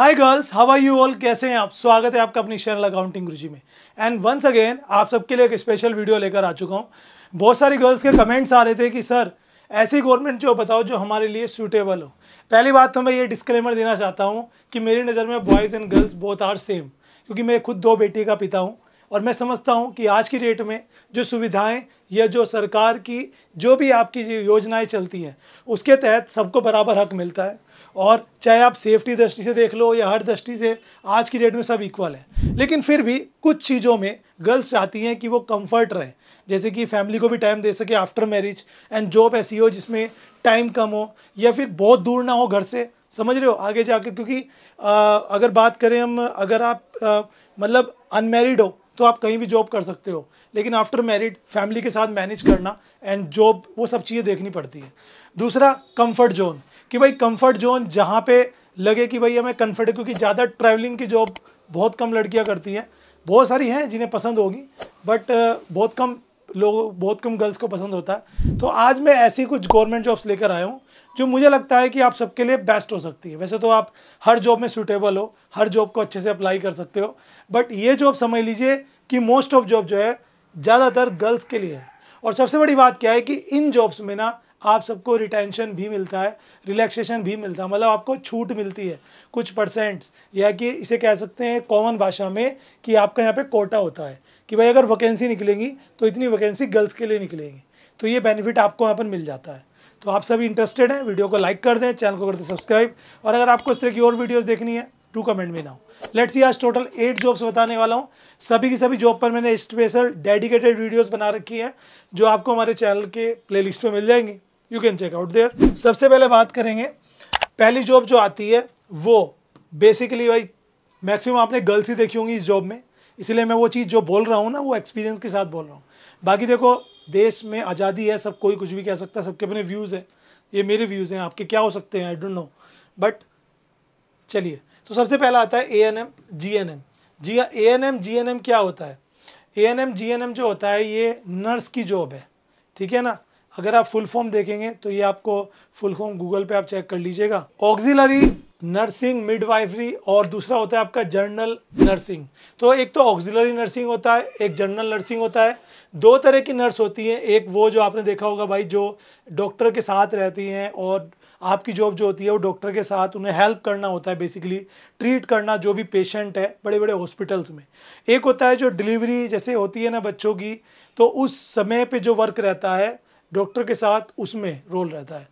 hi girls how are you all कैसे हैं आप स्वागत है आपका अपनी चैनल अकाउंटिंग गुरु में एंड वंस अगेन आप सबके लिए एक स्पेशल वीडियो लेकर आ चुका हूँ बहुत सारी गर्ल्स के कमेंट्स आ रहे थे कि सर ऐसी गवर्नमेंट जो बताओ जो हमारे लिए सूटेबल हो पहली बात तो मैं ये डिस्क्लेमर देना चाहता हूँ कि मेरी नज़र में boys and girls both are same क्योंकि मैं खुद दो बेटी का पिता हूँ और मैं समझता हूं कि आज की डेट में जो सुविधाएं या जो सरकार की जो भी आपकी जो योजनाएं चलती हैं उसके तहत सबको बराबर हक मिलता है और चाहे आप सेफ्टी दृष्टि से देख लो या हर दृष्टि से आज की डेट में सब इक्वल है लेकिन फिर भी कुछ चीज़ों में गर्ल्स चाहती हैं कि वो कंफर्ट रहें जैसे कि फैमिली को भी टाइम दे सके आफ्टर मैरिज एंड जॉब ऐसी हो जिसमें टाइम कम हो या फिर बहुत दूर ना हो घर से समझ रहे हो आगे जाकर क्योंकि आ, अगर बात करें हम अगर आप मतलब अनमेरिड हो तो आप कहीं भी जॉब कर सकते हो लेकिन आफ्टर मैरिड फैमिली के साथ मैनेज करना एंड जॉब वो सब चीज़ें देखनी पड़ती है दूसरा कंफर्ट जोन कि भाई कंफर्ट जोन जहाँ पे लगे कि भाई हमें कंफर्ट है क्योंकि ज़्यादा ट्रैवलिंग की जॉब बहुत कम लड़कियाँ करती हैं बहुत सारी हैं जिन्हें पसंद होगी बट बहुत कम लोग बहुत कम गर्ल्स को पसंद होता है तो आज मैं ऐसी कुछ गवर्नमेंट जॉब्स लेकर आया हूँ जो मुझे लगता है कि आप सबके लिए बेस्ट हो सकती है वैसे तो आप हर जॉब में सूटेबल हो हर जॉब को अच्छे से अप्लाई कर सकते हो बट ये जॉब समझ लीजिए कि मोस्ट ऑफ जॉब जो है ज़्यादातर गर्ल्स के लिए है और सबसे बड़ी बात क्या है कि इन जॉब्स में ना आप सबको रिटेंशन भी मिलता है रिलैक्सेशन भी मिलता है मतलब आपको छूट मिलती है कुछ परसेंट्स या कि इसे कह सकते हैं कॉमन भाषा में कि आपका यहाँ पे कोटा होता है कि भाई अगर वैकेंसी निकलेंगी तो इतनी वैकेंसी गर्ल्स के लिए निकलेंगी तो ये बेनिफिट आपको यहाँ पर मिल जाता है तो आप सभी इंटरेस्टेड हैं वीडियो को लाइक कर दें चैनल को कर दें सब्सक्राइब और अगर आपको इस तरह की और वीडियोज़ देखनी है टू कमेंट में ना लेट्स सी आज टोटल एट जॉब्स बताने वाला हूँ सभी की सभी जॉब पर मैंने स्पेशल डेडिकेटेड वीडियोस बना रखी है जो आपको हमारे चैनल के प्लेलिस्ट में मिल जाएंगी you can check out there सबसे पहले बात करेंगे पहली जॉब जो आती है वो बेसिकली भाई मैक्सिमम आपने गर्ल्स ही देखी होंगी इस जॉब में इसलिए मैं वो चीज़ जो बोल रहा हूँ ना वो एक्सपीरियंस के साथ बोल रहा हूँ बाकी देखो देश में आज़ादी है सब कोई कुछ भी कह सकता है सबके अपने व्यूज़ हैं ये मेरे व्यूज़ हैं आपके क्या हो सकते हैं आई डोंट नो बट चलिए तो सबसे पहला आता है A N M G N M G A N M G N M क्या होता है A N M G N M जो होता है ये नर्स की जॉब है ठीक है ना अगर आप फुल फॉर्म देखेंगे तो ये आपको फुल फॉर्म गूगल पे आप चेक कर लीजिएगा ऑक्सिलरी नर्सिंग मिडवाइफरी और दूसरा होता है आपका जर्नल नर्सिंग तो एक तो ऑक्सिलरी नर्सिंग होता है एक जर्नल नर्सिंग होता है दो तरह की नर्स होती हैं एक वो जो आपने देखा होगा भाई जो डॉक्टर के साथ रहती हैं और आपकी जॉब जो होती है वो डॉक्टर के साथ उन्हें हेल्प करना होता है बेसिकली ट्रीट करना जो भी पेशेंट है बड़े बड़े हॉस्पिटल्स में एक होता है जो डिलीवरी जैसे होती है ना बच्चों की तो उस समय पे जो वर्क रहता है डॉक्टर के साथ उसमें रोल रहता है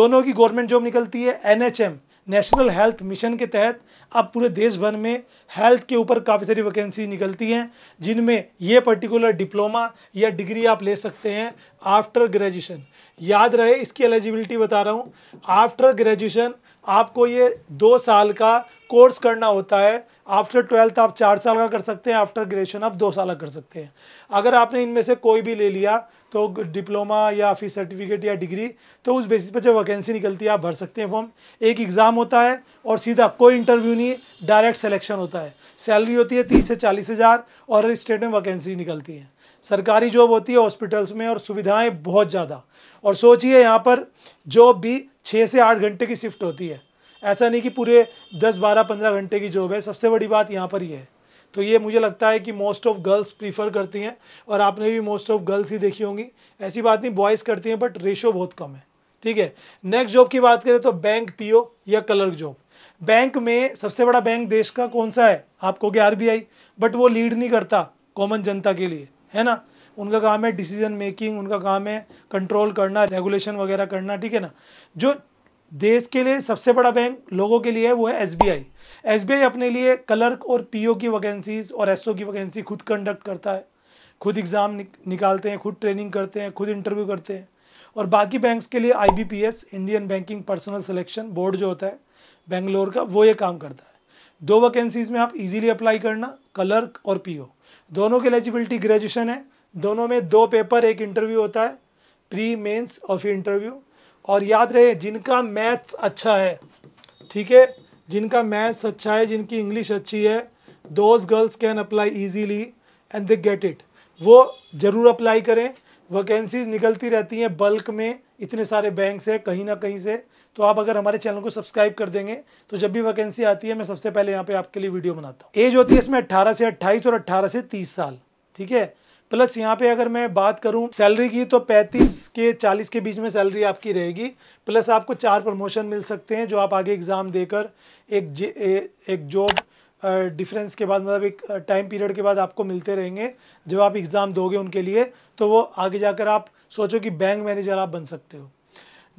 दोनों की गवर्नमेंट जॉब निकलती है एनएचएम नेशनल हेल्थ मिशन के तहत अब पूरे देश भर में हेल्थ के ऊपर काफ़ी सारी वैकेंसी निकलती हैं जिनमें ये पर्टिकुलर डिप्लोमा या डिग्री आप ले सकते हैं आफ्टर ग्रेजुएशन याद रहे इसकी एलिजिबिलिटी बता रहा हूँ आफ्टर ग्रेजुएशन आपको ये दो साल का कोर्स करना होता है आफ्टर ट्वेल्थ आप चार साल का कर सकते हैं आफ्टर ग्रेजुएशन आप दो साल का कर सकते हैं अगर आपने इनमें से कोई भी ले लिया तो डिप्लोमा या फिर सर्टिफिकेट या डिग्री तो उस बेसिस पर जब वैकेंसी निकलती है आप भर सकते हैं फॉर्म एक एग्ज़ाम होता है और सीधा कोई इंटरव्यू नहीं डायरेक्ट सेलेक्शन होता है सैलरी होती है तीस से चालीस हज़ार और स्टेट में वैकेंसी निकलती है सरकारी जॉब होती है हॉस्पिटल्स में और सुविधाएँ बहुत ज़्यादा और सोचिए यहाँ पर जॉब भी छः से आठ घंटे की शिफ्ट होती है ऐसा नहीं कि पूरे 10-12 15 घंटे की जॉब है सबसे बड़ी बात यहाँ पर ही है तो ये मुझे लगता है कि मोस्ट ऑफ गर्ल्स प्रीफर करती हैं और आपने भी मोस्ट ऑफ गर्ल्स ही देखी होंगी ऐसी बात नहीं बॉयज़ करती हैं बट रेशो बहुत कम है ठीक है नेक्स्ट जॉब की बात करें तो बैंक पीओ या क्लर्क जॉब बैंक में सबसे बड़ा बैंक देश का कौन सा है आपको क्या आर बट वो लीड नहीं करता कॉमन जनता के लिए है ना उनका काम है डिसीजन मेकिंग उनका काम है कंट्रोल करना रेगुलेशन वगैरह करना ठीक है ना जो देश के लिए सबसे बड़ा बैंक लोगों के लिए है वो है एसबीआई एसबीआई अपने लिए क्लर्क और पीओ की वैकेंसीज और एसओ की वैकेंसी खुद कंडक्ट करता है खुद एग्ज़ाम निक, निकालते हैं खुद ट्रेनिंग करते हैं खुद इंटरव्यू करते हैं और बाकी बैंक्स के लिए IBPS Indian banking personnel selection board जो होता है बेंगलोर का वो ये काम करता है दो वैकेंसीज में आप इजीली अप्लाई करना क्लर्क और पीओ दोनों की एलिजिबिलिटी ग्रेजुएशन है दोनों में दो पेपर एक इंटरव्यू होता है प्री मेंस और फिर इंटरव्यू और याद रहे जिनका मैथ्स अच्छा है ठीक है जिनका मैथ्स अच्छा है जिनकी इंग्लिश अच्छी है those girls can apply easily and they get it वो ज़रूर अप्लाई करें वैकेंसीज निकलती रहती हैं बल्क में इतने सारे बैंक से कहीं ना कहीं से तो आप अगर हमारे चैनल को सब्सक्राइब कर देंगे तो जब भी वैकेंसी आती है मैं सबसे पहले यहाँ पे आपके लिए वीडियो बनाता हूँ एज होती है इसमें 18 से 28 और 18 से 30 साल ठीक है प्लस यहाँ पे अगर मैं बात करूँ सैलरी की तो 35 के 40 के बीच में सैलरी आपकी रहेगी प्लस आपको चार प्रमोशन मिल सकते हैं जो आप आगे एग्ज़ाम देकर एक जे, ए, एक जॉब डिफरेंस के बाद मतलब एक टाइम पीरियड के बाद आपको मिलते रहेंगे जब आप एग्ज़ाम दोगे उनके लिए तो वो आगे जाकर आप सोचो कि बैंक मैनेजर आप बन सकते हो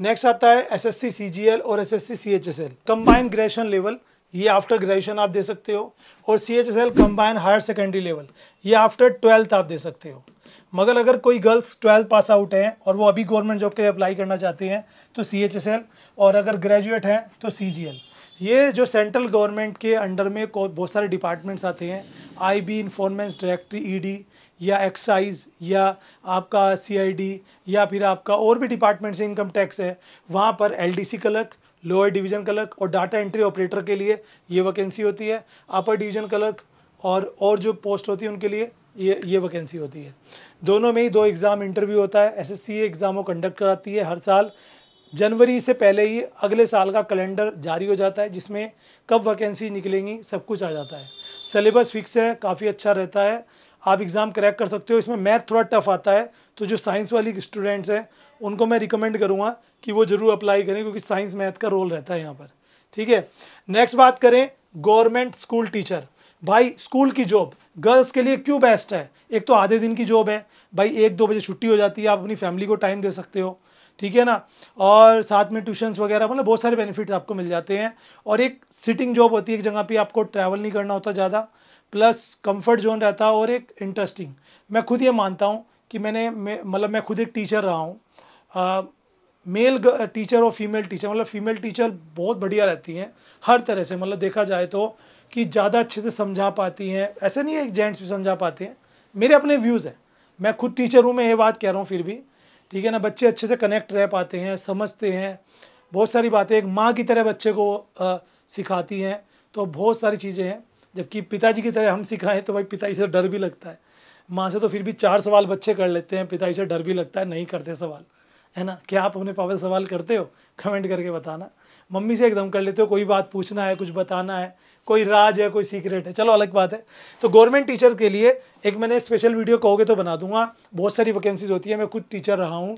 नेक्स्ट आता है एस एस और S L combined graduation level ये आफ्टर ग्रेजुएशन आप दे सकते हो और C H S L combine higher secondary level ये आफ्टर ट्वेल्थ आप दे सकते हो मगर अगर कोई गर्ल्स ट्वेल्थ पास आउट हैं और वो अभी गवर्नमेंट जॉब के लिए अप्लाई करना चाहते हैं तो सी एच एस एल और अगर ग्रेजुएट हैं तो सी जी एल ये जो सेंट्रल गवर्नमेंट के अंडर में बहुत सारे डिपार्टमेंट्स आते हैं I B information directory E D या एक्साइज या आपका सी आई डी या फिर आपका और भी डिपार्टमेंट्स इनकम टैक्स है वहाँ पर L D C clerk lower division clerk और डाटा एंट्री ऑपरेटर के लिए ये वैकेंसी होती है अपर डिवीजन क्लर्क और और जो पोस्ट होती है उनके लिए ये ये वैकेंसी होती है दोनों में ही दो एग्ज़ाम इंटरव्यू होता है एसएससी एग्ज़ाम को कंडक्ट कराती है हर साल जनवरी से पहले ही अगले साल का कैलेंडर जारी हो जाता है जिसमें कब वैकेंसी निकलेंगी सब कुछ आ जाता है सलेबस फिक्स है काफ़ी अच्छा रहता है आप एग्ज़ाम क्रैक कर सकते हो इसमें मैथ थोड़ा टफ आता है तो जो साइंस वाली स्टूडेंट्स हैं उनको मैं रिकमेंड करूँगा कि वो ज़रूर अप्लाई करें क्योंकि साइंस मैथ का रोल रहता है यहाँ पर ठीक है नेक्स्ट बात करें गवर्नमेंट स्कूल टीचर भाई स्कूल की जॉब गर्ल्स के लिए क्यों बेस्ट है एक तो आधे दिन की जॉब है भाई एक दो बजे छुट्टी हो जाती है आप अपनी फैमिली को टाइम दे सकते हो ठीक है ना और साथ में ट्यूशन्स वगैरह मतलब बहुत सारे बेनिफिट्स आपको मिल जाते हैं और एक सिटिंग जॉब होती है एक जगह पे आपको ट्रैवल नहीं करना होता ज़्यादा प्लस कंफर्ट जोन रहता है और एक इंटरेस्टिंग मैं खुद ये मानता हूँ कि मैंने मतलब मैं खुद एक टीचर रहा हूँ मेल टीचर और फीमेल टीचर मतलब फीमेल टीचर बहुत बढ़िया रहती हैं हर तरह से मतलब देखा जाए तो कि ज़्यादा अच्छे से समझा पाती हैं ऐसे नहीं है जेंट्स भी समझा पाते हैं मेरे अपने व्यूज़ हैं मैं खुद टीचर हूँ मैं ये बात कह रहा हूँ फिर भी ठीक है ना बच्चे अच्छे से कनेक्ट रह पाते हैं समझते हैं बहुत सारी बातें एक माँ की तरह बच्चे को आ, सिखाती हैं तो बहुत सारी चीज़ें हैं जबकि पिताजी की तरह हम सिखाएं तो भाई पिताजी से डर भी लगता है माँ से तो फिर भी चार सवाल बच्चे कर लेते हैं पिताजी से डर भी लगता है नहीं करते सवाल है ना क्या आप अपने पापा से सवाल करते हो कमेंट करके बताना मम्मी से एकदम कर लेते हो कोई बात पूछना है कुछ बताना है कोई राज है कोई सीक्रेट है चलो अलग बात है तो गवर्नमेंट टीचर के लिए एक मैंने स्पेशल वीडियो कहोगे तो बना दूंगा बहुत सारी वैकेंसीज होती है मैं खुद टीचर रहा हूँ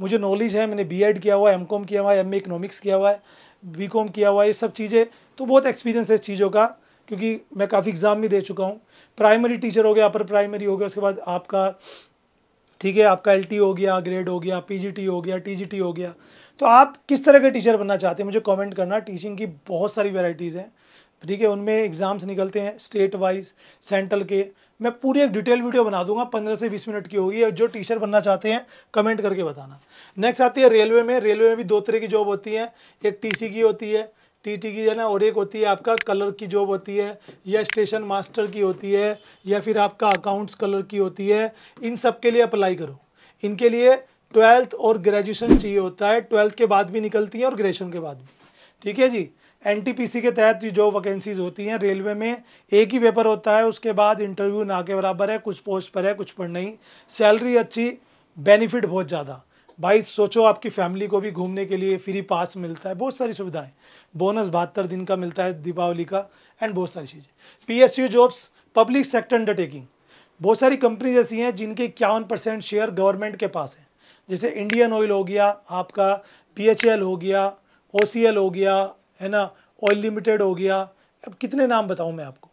मुझे नॉलेज है मैंने बी किया हुआ है एम किया हुआ है एम इकोनॉमिक्स किया हुआ है बी किया हुआ है ये सब चीज़ें तो बहुत एक्सपीरियंस है इस चीज़ों का क्योंकि मैं काफ़ी एग्ज़ाम भी दे चुका हूँ प्राइमरी टीचर हो गया अपर प्राइमरी हो गया उसके बाद आपका ठीक है आपका एल हो गया ग्रेड हो गया पी हो गया टी हो गया तो आप किस तरह के टीचर बनना चाहते हैं मुझे कमेंट करना टीचिंग की बहुत सारी वेराइटीज़ हैं ठीक है उनमें एग्ज़ाम्स निकलते हैं स्टेट वाइज सेंट्रल के मैं पूरी एक डिटेल वीडियो बना दूंगा पंद्रह से बीस मिनट की होगी और जो टीचर बनना चाहते हैं कमेंट करके बताना नेक्स्ट आती है रेलवे में रेलवे में भी दो तरह की जॉब होती है एक टी की होती है टीटी की है ना और एक होती है आपका कलर की जॉब होती है या स्टेशन मास्टर की होती है या फिर आपका अकाउंट्स कलर की होती है इन सब के लिए अप्लाई करो इनके लिए ट्वेल्थ और ग्रेजुएशन चाहिए होता है ट्वेल्थ के बाद भी निकलती हैं और ग्रेजुएशन के बाद भी ठीक है जी एन के तहत जो वैकेंसीज होती हैं रेलवे में एक ही पेपर होता है उसके बाद इंटरव्यू ना के बराबर है कुछ पोस्ट पर है कुछ पर नहीं सैलरी अच्छी बेनिफिट बहुत ज़्यादा भाई सोचो आपकी फैमिली को भी घूमने के लिए फ्री पास मिलता है बहुत सारी सुविधाएं बोनस बहत्तर दिन का मिलता है दीपावली का एंड बहुत सारी चीज़ें P S U jobs public sector undertaking बहुत सारी कंपनीज ऐसी हैं जिनके इक्यावन परसेंट शेयर गवर्नमेंट के पास हैं जैसे इंडियन ऑयल हो गया आपका पी एच एल हो गया ओ सी एल हो गया है ना ऑयल लिमिटेड हो गया अब कितने नाम बताऊँ मैं आपको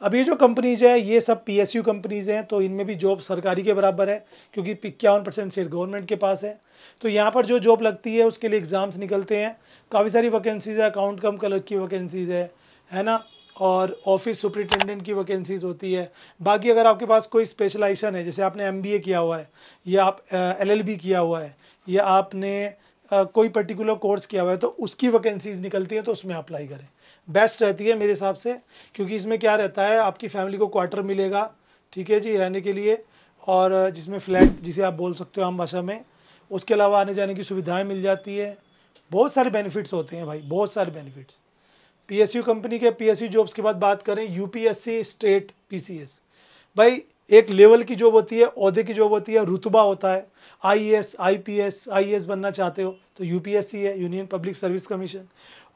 अब ये जो कंपनीज है ये सब पीएसयू कंपनीज हैं तो इनमें भी जॉब सरकारी के बराबर है क्योंकि इक्यावन परसेंट सीट गवर्नमेंट के पास है तो यहाँ पर जो जॉब लगती है उसके लिए एग्ज़ाम्स निकलते हैं काफ़ी सारी वैकेंसीज़ है अकाउंट कम कलर की वैकेंसीज़ है है ना और ऑफिस सुपरिटेंडेंट की वैकेंसीज़ होती है बाकी अगर आपके पास कोई स्पेशलाइजेशन है जैसे आपने एम किया हुआ है या आप एल किया हुआ है या आपने कोई पर्टिकुलर कोर्स किया हुआ है तो उसकी वैकेंसीज़ निकलती हैं तो उसमें अप्लाई करें बेस्ट रहती है मेरे हिसाब से क्योंकि इसमें क्या रहता है आपकी फैमिली को क्वार्टर मिलेगा ठीक है जी रहने के लिए और जिसमें फ्लैट जिसे आप बोल सकते हो आम भाषा में उसके अलावा आने जाने की सुविधाएं मिल जाती है बहुत सारे बेनिफिट्स होते हैं भाई बहुत सारे बेनिफिट्स पीएसयू कंपनी के पीएसयू जॉब्स के बाद बात करें यूपीएससी स्टेट पीसीएस भाई एक लेवल की जॉब होती है अहदे की जॉब होती है रुतबा होता है आईएएस आईपीएस आईएएस बनना चाहते हो तो यूपीएससी है यूनियन पब्लिक सर्विस कमीशन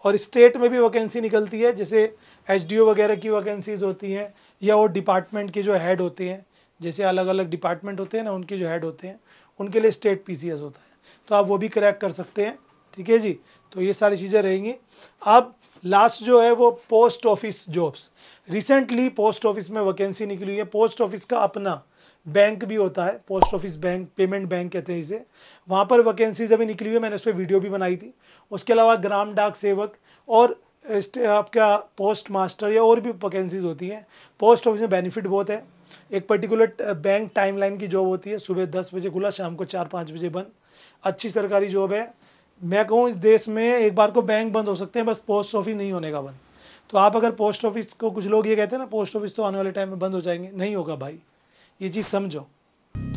और स्टेट में भी वैकेंसी निकलती है जैसे एच वगैरह की वैकेंसीज़ होती हैं या वो डिपार्टमेंट के जो हेड होते हैं जैसे अलग अलग डिपार्टमेंट होते हैं ना उनके जो हेड होते हैं उनके लिए स्टेट पी होता है तो आप वो भी क्रैक कर सकते हैं ठीक है जी तो ये सारी चीज़ें रहेंगी अब लास्ट जो है वो post office jobs recently post office में वैकेंसी निकली है पोस्ट ऑफिस का अपना बैंक भी होता है post office bank payment bank कहते हैं इसे वहाँ पर वैकेंसीज अभी निकली हुई है मैंने उस पर वीडियो भी बनाई थी उसके अलावा ग्राम डाक सेवक और आपका पोस्ट मास्टर या और भी वैकेंसीज होती हैं पोस्ट ऑफिस में बेनिफिट बहुत है एक पर्टिकुलर बैंक टाइमलाइन की जॉब होती है सुबह दस बजे खुला शाम को चार पाँच बजे बंद अच्छी सरकारी जॉब है मैं कहूँ इस देश में एक बार को बैंक बंद हो सकते हैं बस पोस्ट ऑफिस नहीं होने का बंद तो आप अगर पोस्ट ऑफिस को कुछ लोग ये कहते हैं ना पोस्ट ऑफिस तो आने वाले टाइम में बंद हो जाएंगे नहीं होगा भाई ये चीज़ समझो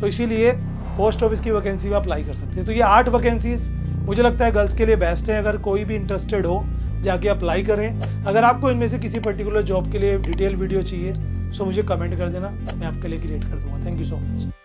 तो इसीलिए पोस्ट ऑफिस की वैकेंसी में अप्लाई कर सकते हैं तो ये आठ वैकेंसीज मुझे लगता है गर्ल्स के लिए बेस्ट है अगर कोई भी इंटरेस्टेड हो जाके अप्लाई करें अगर आपको इनमें से किसी पर्टिकुलर जॉब के लिए डिटेल वीडियो चाहिए सो तो मुझे कमेंट कर देना मैं आपके लिए क्रिएट कर दूंगा थैंक यू सो मच